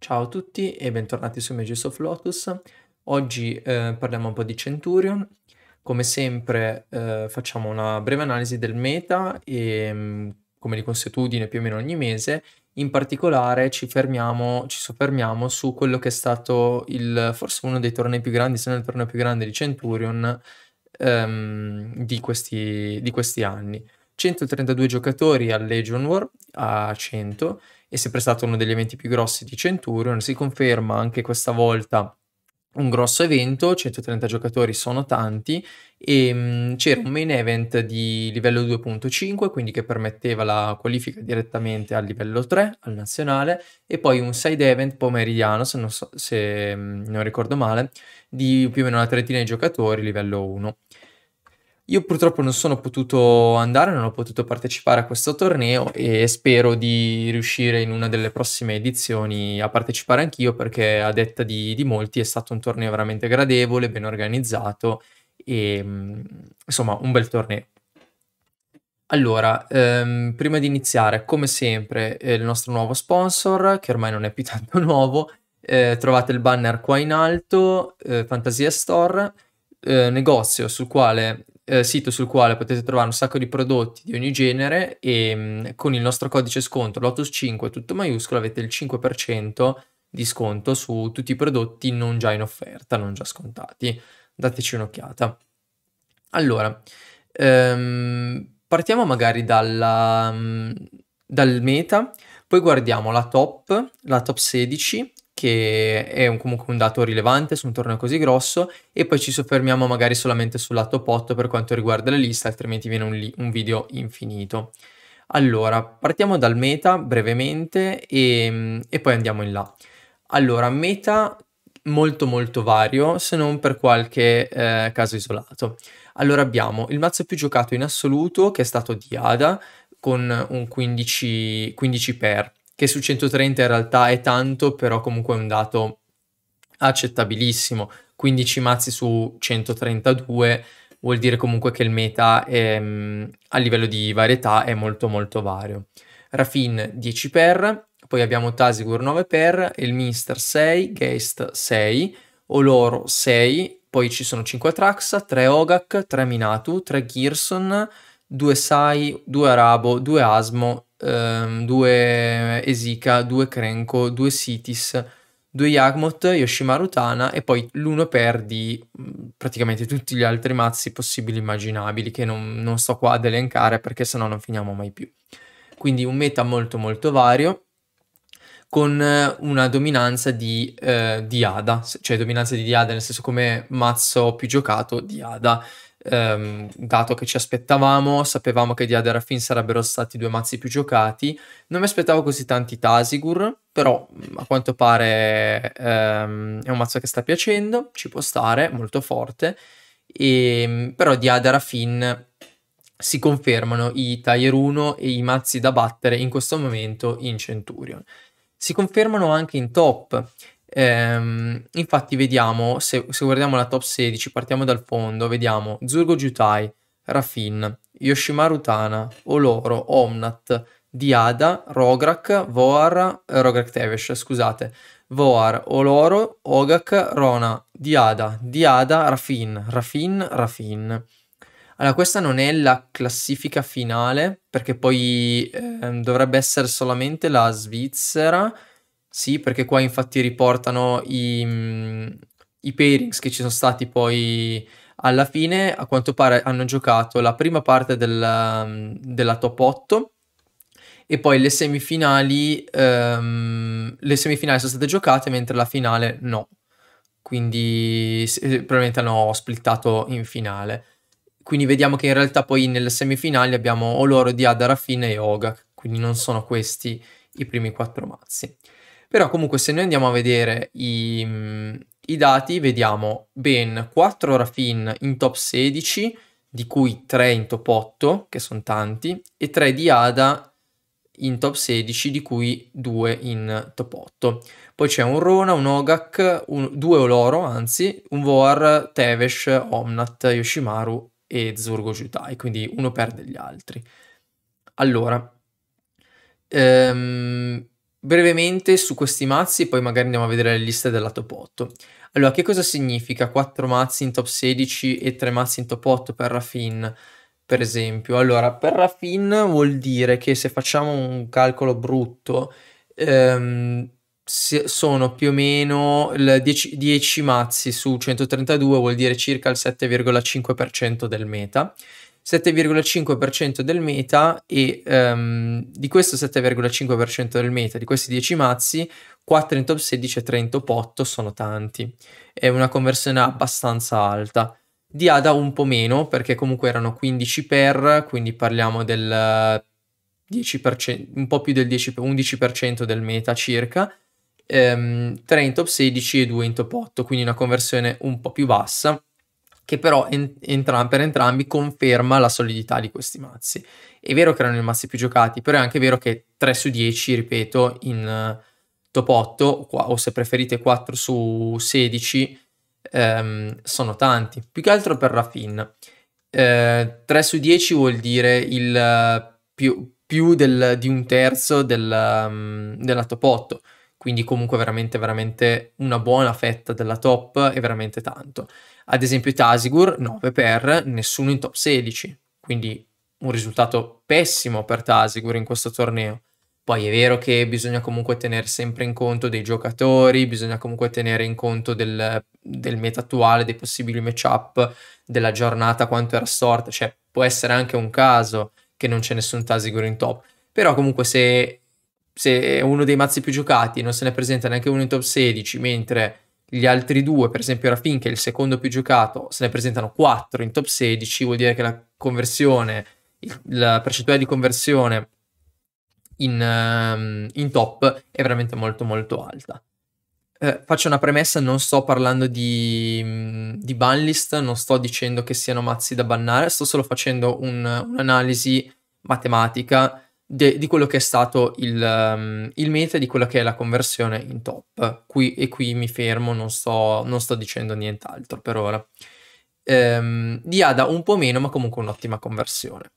Ciao a tutti e bentornati su Mages of Lotus. Oggi eh, parliamo un po' di Centurion. Come sempre eh, facciamo una breve analisi del meta e mm, come di consuetudine più o meno ogni mese. In particolare ci, fermiamo, ci soffermiamo su quello che è stato il, forse uno dei tornei più grandi, se non il torneo più grande di Centurion ehm, di, questi, di questi anni. 132 giocatori al Legion War a 100 è sempre stato uno degli eventi più grossi di Centurion, si conferma anche questa volta un grosso evento, 130 giocatori sono tanti e ehm, c'era un main event di livello 2.5, quindi che permetteva la qualifica direttamente al livello 3, al nazionale, e poi un side event pomeridiano, se non, so, se, mm, non ricordo male, di più o meno una trentina di giocatori, livello 1. Io purtroppo non sono potuto andare, non ho potuto partecipare a questo torneo e spero di riuscire in una delle prossime edizioni a partecipare anch'io perché a detta di, di molti è stato un torneo veramente gradevole, ben organizzato e mm, insomma un bel torneo. Allora, ehm, prima di iniziare, come sempre, eh, il nostro nuovo sponsor, che ormai non è più tanto nuovo, eh, trovate il banner qua in alto, eh, Fantasia Store, eh, negozio sul quale eh, sito sul quale potete trovare un sacco di prodotti di ogni genere e mh, mm, con il nostro codice sconto Lotus5 tutto maiuscolo avete il 5% di sconto su tutti i prodotti non già in offerta, non già scontati. Dateci un'occhiata. Allora, ehm, partiamo magari dalla, mm, dal meta, poi guardiamo la top, la top 16 che è un, comunque un dato rilevante su un torneo così grosso e poi ci soffermiamo magari solamente sul lato 8 per quanto riguarda le liste altrimenti viene un, un video infinito. Allora, partiamo dal meta brevemente e, e poi andiamo in là. Allora, meta molto molto vario se non per qualche eh, caso isolato. Allora abbiamo il mazzo più giocato in assoluto che è stato Diada con un 15, 15 per che su 130 in realtà è tanto, però comunque è un dato accettabilissimo. 15 mazzi su 132 vuol dire comunque che il meta è, ehm, a livello di varietà è molto molto vario. Rafin 10 per, poi abbiamo Tasigur 9 per, il Mister 6, Geist 6, Oloro 6, poi ci sono 5 Traxa, 3 Ogak, 3 Minatu, 3 Girson, due Sai, due Arabo, due Asmo, ehm, due Esika, due Krenko, due Sitis, due Yagmoth, Yoshimaru Tana e poi l'uno per di praticamente tutti gli altri mazzi possibili immaginabili che non, non sto qua ad elencare perché sennò non finiamo mai più. Quindi un meta molto molto vario con eh, una dominanza di eh, Diada, cioè dominanza di Diada nel senso come mazzo più giocato Diada ehm, dato che ci aspettavamo, sapevamo che di e sarebbero stati due mazzi più giocati. Non mi aspettavo così tanti Tasigur, però mm, a quanto pare ehm, è un mazzo che sta piacendo, ci può stare, molto forte. E, ehm, però di e si confermano i Tier 1 e i mazzi da battere in questo momento in Centurion. Si confermano anche in top Ehm, infatti vediamo, se, se, guardiamo la top 16, partiamo dal fondo, vediamo Zurgo Jutai, Rafin, Yoshimaru Tana, Oloro, Omnat, Diada, Rograk, Voar, eh, Rograk Tevesh, scusate, Voar, Oloro, Ogak, Rona, Diada, Diada, Rafin, Rafin, Rafin. Allora, questa non è la classifica finale, perché poi eh, dovrebbe essere solamente la Svizzera, sì, perché qua infatti riportano i, mh, mm, i pairings che ci sono stati poi alla fine, a quanto pare hanno giocato la prima parte della, mm, della top 8 e poi le semifinali, um, le semifinali sono state giocate mentre la finale no. Quindi eh, probabilmente hanno splittato in finale. Quindi vediamo che in realtà poi nelle semifinali abbiamo Oloro, Diada, Raffine e Oga. quindi non sono questi i primi quattro mazzi. Però comunque se noi andiamo a vedere i, mm, i dati, vediamo ben 4 Rafin in top 16, di cui 3 in top 8, che sono tanti, e 3 di Ada in top 16, di cui 2 in top 8. Poi c'è un Rona, un Ogak, un, due Oloro, anzi, un Voar, Tevesh, Omnat, Yoshimaru e Zurgo Jutai, quindi uno perde gli altri. Allora, ehm, Brevemente su questi mazzi, poi magari andiamo a vedere le liste del lato 8. Allora, che cosa significa 4 mazzi in top 16 e 3 mazzi in top 8 per Raffin, per esempio? Allora, per Raffin vuol dire che se facciamo un calcolo brutto, ehm, sono più o meno 10, 10 mazzi su 132, vuol dire circa il 7,5% del meta. 7,5% del meta e um, di questo 7,5% del meta, di questi 10 mazzi, 4 in top 16 e 3 in top 8 sono tanti. È una conversione abbastanza alta. Di Ada un po' meno perché comunque erano 15 per, quindi parliamo del 10%, un po' più del 10, 11% del meta circa. Um, ehm, 3 in top 16 e 2 in top 8, quindi una conversione un po' più bassa che però en- entram- per entrambi conferma la solidità di questi mazzi. È vero che erano i mazzi più giocati, però è anche vero che 3 su 10, ripeto, in eh, top 8 o se preferite 4 su 16 ehm, sono tanti, più che altro per Raffin. Eh, 3 su 10 vuol dire il eh, più, più del, di un terzo del, um, della top 8, quindi comunque veramente veramente una buona fetta della top e veramente tanto. Ad esempio Tasigur 9 per, nessuno in top 16, quindi un risultato pessimo per Tasigur in questo torneo. Poi è vero che bisogna comunque tenere sempre in conto dei giocatori, bisogna comunque tenere in conto del, del meta attuale, dei possibili matchup, della giornata, quanto era storta, cioè può essere anche un caso che non c'è nessun Tasigur in top, però comunque se, se è uno dei mazzi più giocati non se ne presenta neanche uno in top 16, mentre gli altri due, per esempio Rafin, che è il secondo più giocato, se ne presentano 4 in top 16, vuol dire che la conversione, la percentuale di conversione in, ehm, in top è veramente molto molto alta. Eh, faccio una premessa, non sto parlando di, mm, di banlist, non sto dicendo che siano mazzi da bannare, sto solo facendo un, un'analisi matematica de, di quello che è stato il, um, il meta e di quella che è la conversione in top. Qui, e qui mi fermo, non sto, non sto dicendo nient'altro per ora. Um, di ADA un po' meno, ma comunque un'ottima conversione.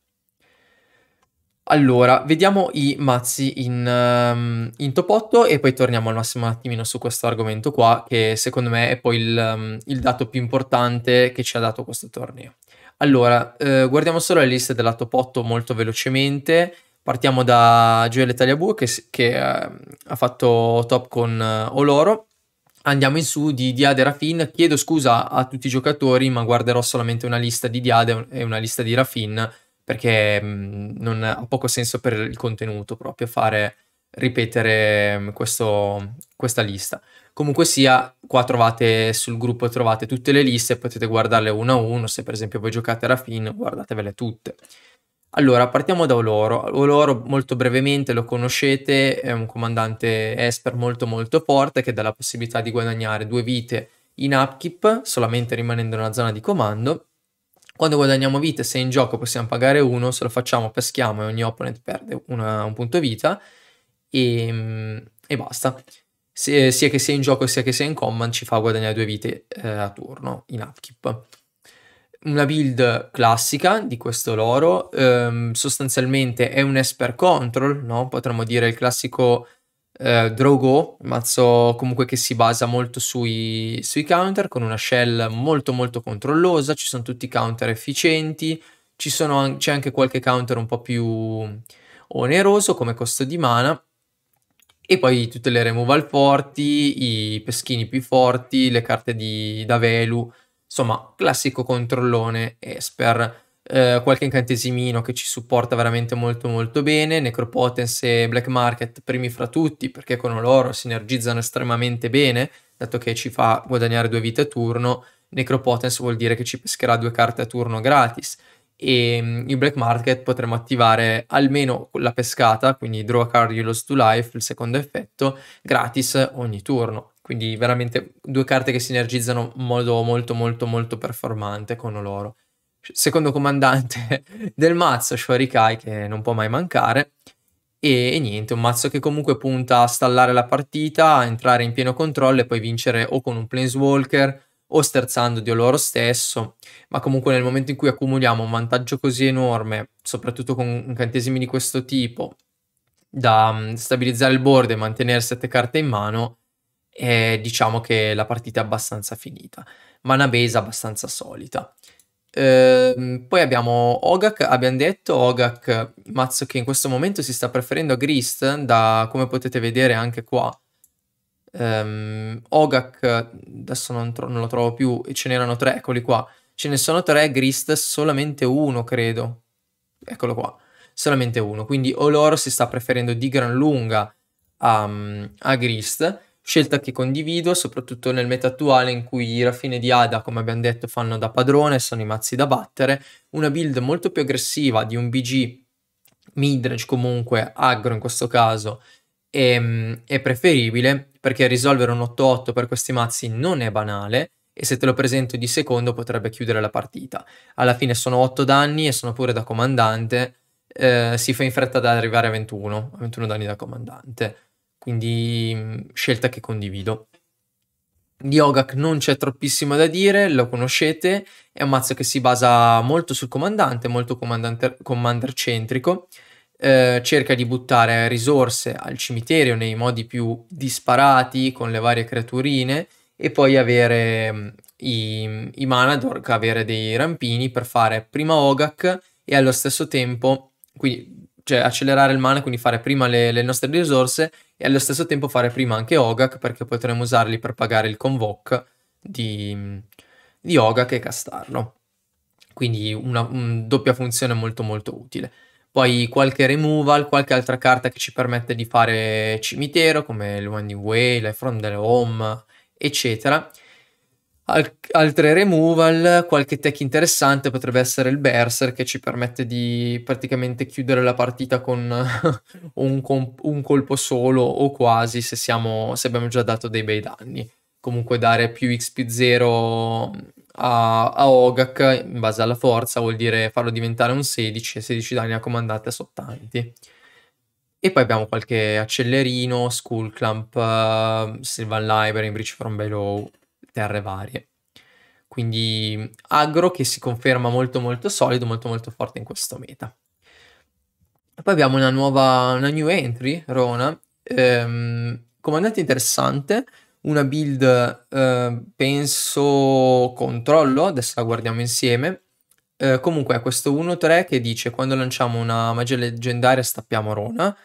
Allora, vediamo i mazzi in, um, in, top 8 e poi torniamo al massimo un attimino su questo argomento qua, che secondo me è poi il, um, il dato più importante che ci ha dato questo torneo. Allora, eh, guardiamo solo le liste della top 8 molto velocemente Partiamo da Gioele Tagliabue che, che eh, ha fatto top con eh, Oloro. Andiamo in su di Diade e Rafin. Chiedo scusa a tutti i giocatori, ma guarderò solamente una lista di Diade e una lista di Rafin perché mh, mm, non ha poco senso per il contenuto proprio fare ripetere mm, questo, questa lista. Comunque sia, qua trovate sul gruppo trovate tutte le liste, potete guardarle una a uno, se per esempio voi giocate alla fin, guardatevele tutte. Allora, partiamo da Oloro. Oloro, molto brevemente, lo conoscete, è un comandante Esper molto molto forte che dà la possibilità di guadagnare due vite in upkeep, solamente rimanendo nella zona di comando. Quando guadagniamo vite, se in gioco possiamo pagare uno, se lo facciamo peschiamo e ogni opponent perde una, un punto vita e, ehm, e basta. Se, sia che sia in gioco sia che sia in command ci fa guadagnare due vite eh, a turno in upkeep una build classica di questo loro, ehm, sostanzialmente è un esper control, no? potremmo dire il classico eh, Drogo, mazzo comunque che si basa molto sui, sui, counter, con una shell molto molto controllosa, ci sono tutti i counter efficienti, an c'è anche qualche counter un po' più oneroso come costo di mana, e poi tutte le removal forti, i peschini più forti, le carte di, da Velu, Insomma, classico controllone Esper. Eh, qualche incantesimino che ci supporta veramente molto molto bene, Necropotence e Black Market primi fra tutti perché con loro sinergizzano estremamente bene, dato che ci fa guadagnare due vite a turno, Necropotence vuol dire che ci pescherà due carte a turno gratis e mm, in Black Market potremo attivare almeno la pescata, quindi Draw a Card You Lost to Life, il secondo effetto, gratis ogni turno. Quindi veramente due carte che sinergizzano in modo molto molto molto performante con loro. Secondo comandante del mazzo, Shorikai, che non può mai mancare. E, e, niente, un mazzo che comunque punta a stallare la partita, a entrare in pieno controllo e poi vincere o con un Planeswalker o sterzando di loro stesso, ma comunque nel momento in cui accumuliamo un vantaggio così enorme, soprattutto con incantesimi di questo tipo, da mm, stabilizzare il board e mantenere sette carte in mano, e eh, diciamo che la partita è abbastanza finita, ma una base abbastanza solita. Ehm, poi abbiamo Ogak, abbiamo detto Ogak, mazzo che in questo momento si sta preferendo a Grist, da come potete vedere anche qua. Ehm, Ogak, adesso non, tro non lo trovo più, ce n'erano tre, eccoli qua. Ce ne sono tre, Grist solamente uno, credo. Eccolo qua, solamente uno. Quindi Oloro si sta preferendo di gran lunga a, a Grist scelta che condivido, soprattutto nel meta attuale in cui i raffine di Ada, come abbiamo detto, fanno da padrone, sono i mazzi da battere, una build molto più aggressiva di un BG midrange comunque, aggro in questo caso, è, ehm, è preferibile perché risolvere un 8-8 per questi mazzi non è banale e se te lo presento di secondo potrebbe chiudere la partita. Alla fine sono 8 danni e sono pure da comandante, eh, si fa in fretta ad arrivare a 21, 21 danni da comandante quindi mm, scelta che condivido. Di Ogak non c'è troppissimo da dire, lo conoscete, è un mazzo che si basa molto sul comandante, molto commander centrico, eh, cerca di buttare risorse al cimitero nei modi più disparati con le varie creaturine e poi avere mm, i, i Manadork, avere dei rampini per fare prima Ogak e allo stesso tempo, quindi cioè accelerare il mana, quindi fare prima le, le, nostre risorse e allo stesso tempo fare prima anche Ogak perché potremmo usarli per pagare il convoke di, di Ogak e castarlo. Quindi una un doppia funzione molto molto utile. Poi qualche removal, qualche altra carta che ci permette di fare cimitero come il Winding Way, Life from the Home, eccetera. Al- altre removal, qualche tech interessante potrebbe essere il Berser che ci permette di praticamente chiudere la partita con un, comp- un, colpo solo o quasi se, siamo, se abbiamo già dato dei bei danni. Comunque dare più XP0 a, a Ogak in base alla forza vuol dire farlo diventare un 16 e 16 danni a comandante a sottanti. E poi abbiamo qualche accelerino, Skullclamp, uh, Sylvan Library, Breach from Below, terre varie. Quindi agro che si conferma molto molto solido, molto molto forte in questo meta. Poi abbiamo una nuova, una new entry, Rona, ehm, comandante interessante, una build eh, penso controllo, adesso la guardiamo insieme. Eh, comunque è questo 1-3 che dice quando lanciamo una magia leggendaria stappiamo Rona,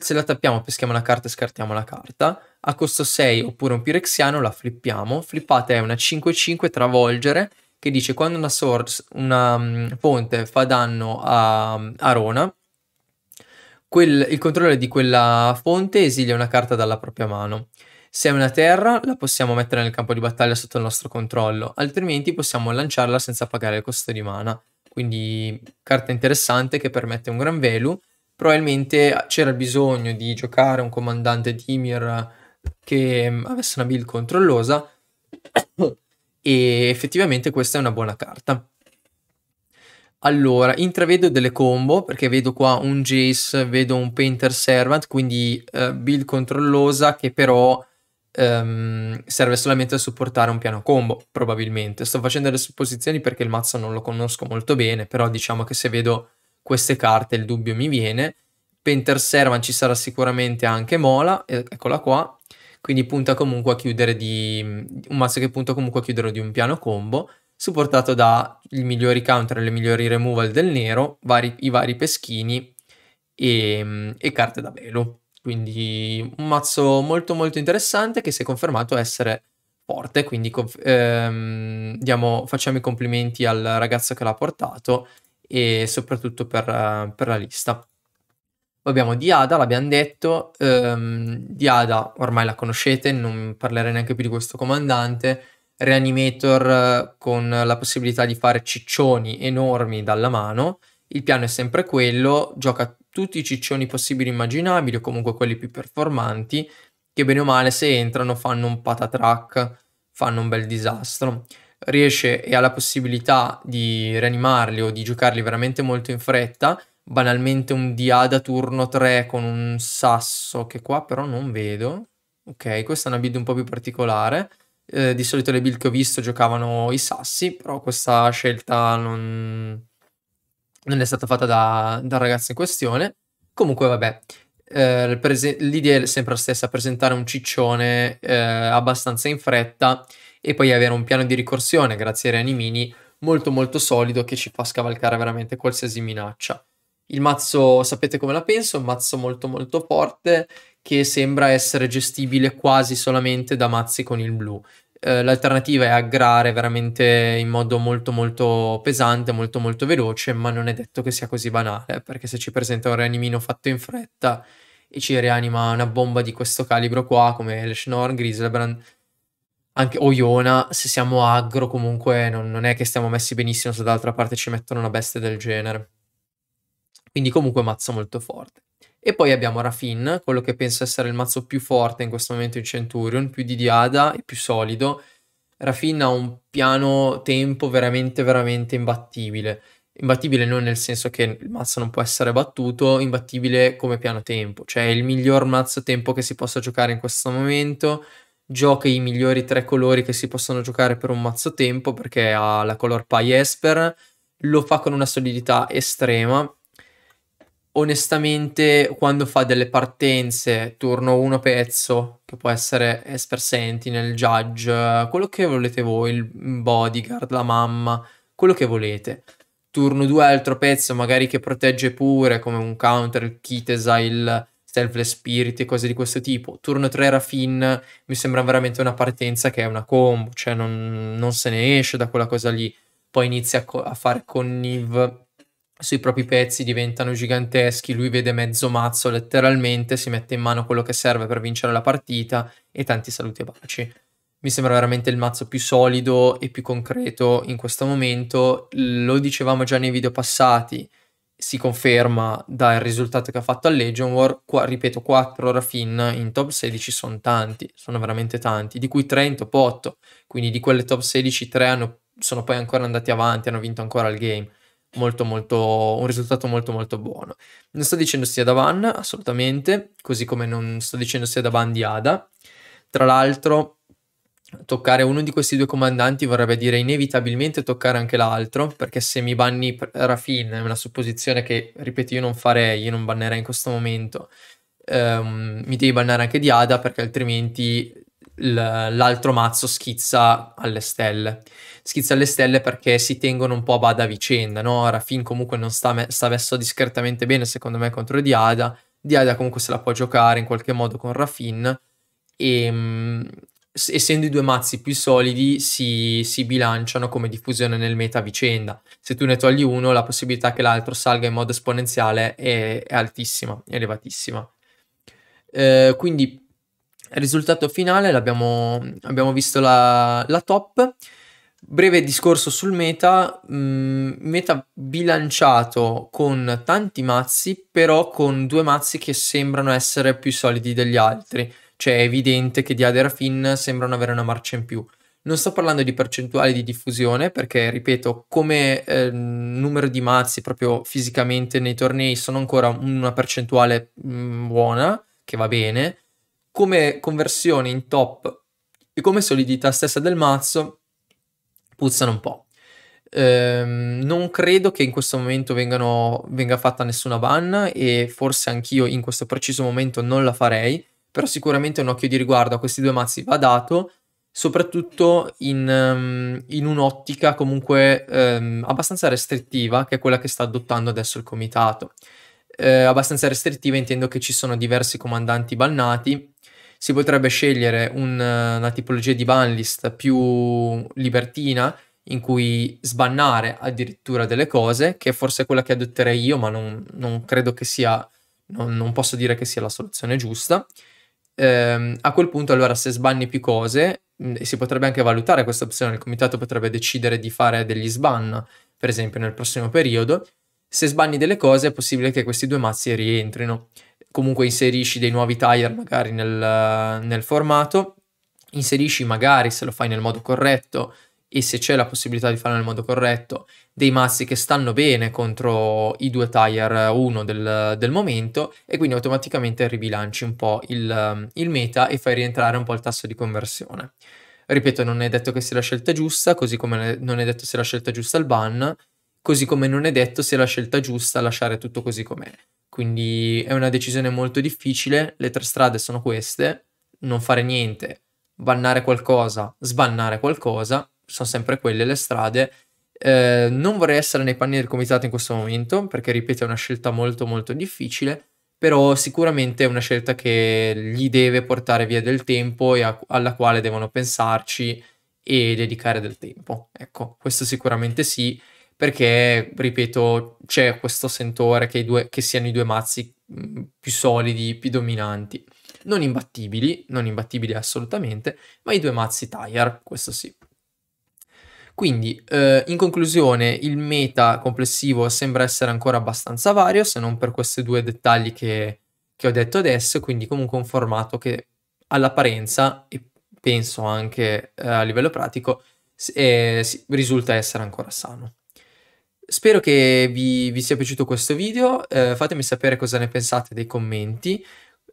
se la tappiamo peschiamo la carta e scartiamo la carta, a costo 6 oppure un pirexiano la flippiamo, flippate è una 5-5 travolgere che dice quando una, source, una um, ponte fa danno a, mm, a Rona, quel, il controllore di quella fonte esilia una carta dalla propria mano. Se è una terra, la possiamo mettere nel campo di battaglia sotto il nostro controllo, altrimenti possiamo lanciarla senza pagare il costo di mana. Quindi carta interessante che permette un gran velu probabilmente c'era bisogno di giocare un comandante Dimir che mm, avesse una build controllosa e effettivamente questa è una buona carta. Allora, intravedo delle combo perché vedo qua un Jace, vedo un Painter Servant, quindi uh, build controllosa che però um, serve solamente a supportare un piano combo, probabilmente. Sto facendo le supposizioni perché il mazzo non lo conosco molto bene, però diciamo che se vedo queste carte il dubbio mi viene. Penter Servan ci sarà sicuramente anche Mola, eccola qua, quindi punta comunque a chiudere di un mazzo che punta comunque a chiudere di un piano combo, supportato da i migliori counter e le migliori removal del nero, vari, i vari peschini e, e carte da velo. Quindi un mazzo molto molto interessante che si è confermato essere forte, quindi ehm, diamo, facciamo i complimenti al ragazzo che l'ha portato e soprattutto per, per la lista. Poi abbiamo Diada, l'abbiamo detto, um, Diada ormai la conoscete, non parlerei neanche più di questo comandante, Reanimator con la possibilità di fare ciccioni enormi dalla mano, il piano è sempre quello, gioca tutti i ciccioni possibili e immaginabili o comunque quelli più performanti, che bene o male se entrano fanno un patatrack, fanno un bel disastro riesce e ha la possibilità di rianimarli o di giocarli veramente molto in fretta, banalmente un Diada turno 3 con un sasso che qua però non vedo. Ok, questa è una build un po' più particolare. Eh, di solito le build che ho visto giocavano i sassi, però questa scelta non, non è stata fatta da, dal ragazzo in questione. Comunque, vabbè, eh, l'idea è sempre la stessa, presentare un ciccione eh, abbastanza in fretta e poi avere un piano di ricorsione grazie ai reanimini molto molto solido che ci fa scavalcare veramente qualsiasi minaccia. Il mazzo, sapete come la penso, è un mazzo molto molto forte che sembra essere gestibile quasi solamente da mazzi con il blu. Eh, l'alternativa è aggrare veramente in modo molto molto pesante, molto molto veloce, ma non è detto che sia così banale, perché se ci presenta un reanimino fatto in fretta e ci rianima una bomba di questo calibro qua, come l'Eshnorn Griselbrand, anche o se siamo aggro comunque non, non è che stiamo messi benissimo se dall'altra parte ci mettono una bestia del genere. Quindi comunque mazzo molto forte. E poi abbiamo Rafin, quello che penso essere il mazzo più forte in questo momento in Centurion, più di Diada e più solido. Rafin ha un piano tempo veramente veramente imbattibile. Imbattibile non nel senso che il mazzo non può essere battuto, imbattibile come piano tempo, cioè è il miglior mazzo tempo che si possa giocare in questo momento gioca i migliori tre colori che si possono giocare per un mazzo tempo perché ha la color pie esper, lo fa con una solidità estrema. Onestamente, quando fa delle partenze, turno 1 pezzo, che può essere Esper Sentinel, Judge, quello che volete voi, il bodyguard, la mamma, quello che volete. Turno 2 altro pezzo, magari che protegge pure, come un counter, il Kit Exile, Selfless Spirit e cose di questo tipo. Turno 3 Rafin mi sembra veramente una partenza che è una combo, cioè non, non se ne esce da quella cosa lì. Poi inizia a, co- a fare conniv sui propri pezzi, diventano giganteschi, lui vede mezzo mazzo letteralmente, si mette in mano quello che serve per vincere la partita e tanti saluti e baci. Mi sembra veramente il mazzo più solido e più concreto in questo momento. Lo dicevamo già nei video passati, si conferma dal risultato che ha fatto al Legion War, qua, ripeto, 4 Rafin in top 16 sono tanti, sono veramente tanti, di cui 3 in top 8, quindi di quelle top 16 3 hanno, sono poi ancora andati avanti, hanno vinto ancora il game, molto molto, un risultato molto molto buono. Non sto dicendo sia da ban, assolutamente, così come non sto dicendo sia da ban di Ada, tra l'altro toccare uno di questi due comandanti vorrebbe dire inevitabilmente toccare anche l'altro, perché se mi banni Rafin, è una supposizione che, ripeto, io non farei, io non bannerei in questo momento, ehm, mi devi bannare anche Diada perché altrimenti l'altro mazzo schizza alle stelle. Schizza alle stelle perché si tengono un po' a bada a vicenda, no? Rafin comunque non sta, me- sta messo discretamente bene, secondo me, contro Diada. Diada comunque se la può giocare in qualche modo con Rafin e, ehm, essendo i due mazzi più solidi, si, si, bilanciano come diffusione nel meta a vicenda. Se tu ne togli uno, la possibilità che l'altro salga in modo esponenziale è, è altissima, è elevatissima. Eh, quindi, risultato finale, abbiamo visto la, la, top. Breve discorso sul meta, mm, meta bilanciato con tanti mazzi, però con due mazzi che sembrano essere più solidi degli altri cioè è evidente che di Aderafin sembrano avere una marcia in più. Non sto parlando di percentuali di diffusione perché, ripeto, come eh, numero di mazzi proprio fisicamente nei tornei sono ancora una percentuale mh, mm, buona, che va bene. Come conversione in top e come solidità stessa del mazzo puzzano un po'. Ehm, non credo che in questo momento vengano, venga fatta nessuna ban e forse anch'io in questo preciso momento non la farei però sicuramente un occhio di riguardo a questi due mazzi va dato, soprattutto in, um, in un'ottica comunque um, abbastanza restrittiva, che è quella che sta adottando adesso il comitato. Eh, abbastanza restrittiva intendo che ci sono diversi comandanti bannati, si potrebbe scegliere un, una tipologia di banlist più libertina, in cui sbannare addirittura delle cose, che forse è quella che adotterei io, ma non, non credo che sia, non, non posso dire che sia la soluzione giusta ehm, a quel punto allora se sbanni più cose, mh, mm, si potrebbe anche valutare questa opzione, il comitato potrebbe decidere di fare degli sban, per esempio nel prossimo periodo, se sbanni delle cose è possibile che questi due mazzi rientrino. Comunque inserisci dei nuovi tire magari nel, nel formato, inserisci magari se lo fai nel modo corretto e se c'è la possibilità di farlo nel modo corretto, dei mazzi che stanno bene contro i due tier 1 eh, del, del, momento e quindi automaticamente ribilanci un po' il, il meta e fai rientrare un po' il tasso di conversione. Ripeto, non è detto che sia la scelta giusta, così come non è detto sia la scelta giusta il ban, così come non è detto se è la scelta giusta lasciare tutto così com'è. Quindi è una decisione molto difficile, le tre strade sono queste, non fare niente, bannare qualcosa, sbannare qualcosa sono sempre quelle le strade. Eh, non vorrei essere nei panni del comitato in questo momento, perché ripeto è una scelta molto molto difficile, però sicuramente è una scelta che gli deve portare via del tempo e a, alla quale devono pensarci e dedicare del tempo. Ecco, questo sicuramente sì, perché, ripeto, c'è questo sentore che, due, che siano i due mazzi mm, più solidi, più dominanti non imbattibili, non imbattibili assolutamente, ma i due mazzi Tyre, questo sì. Quindi, eh, in conclusione, il meta complessivo sembra essere ancora abbastanza vario, se non per questi due dettagli che, che ho detto adesso, quindi comunque un formato che all'apparenza, e penso anche eh, a livello pratico, eh, risulta essere ancora sano. Spero che vi, vi sia piaciuto questo video, eh, fatemi sapere cosa ne pensate dei commenti,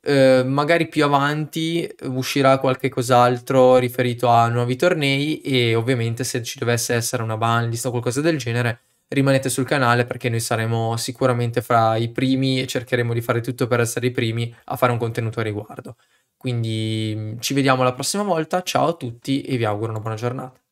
eh, magari più avanti uscirà qualche cos'altro riferito a nuovi tornei e ovviamente se ci dovesse essere una banlist o qualcosa del genere rimanete sul canale perché noi saremo sicuramente fra i primi e cercheremo di fare tutto per essere i primi a fare un contenuto a riguardo. Quindi mm, ci vediamo la prossima volta, ciao a tutti e vi auguro una buona giornata.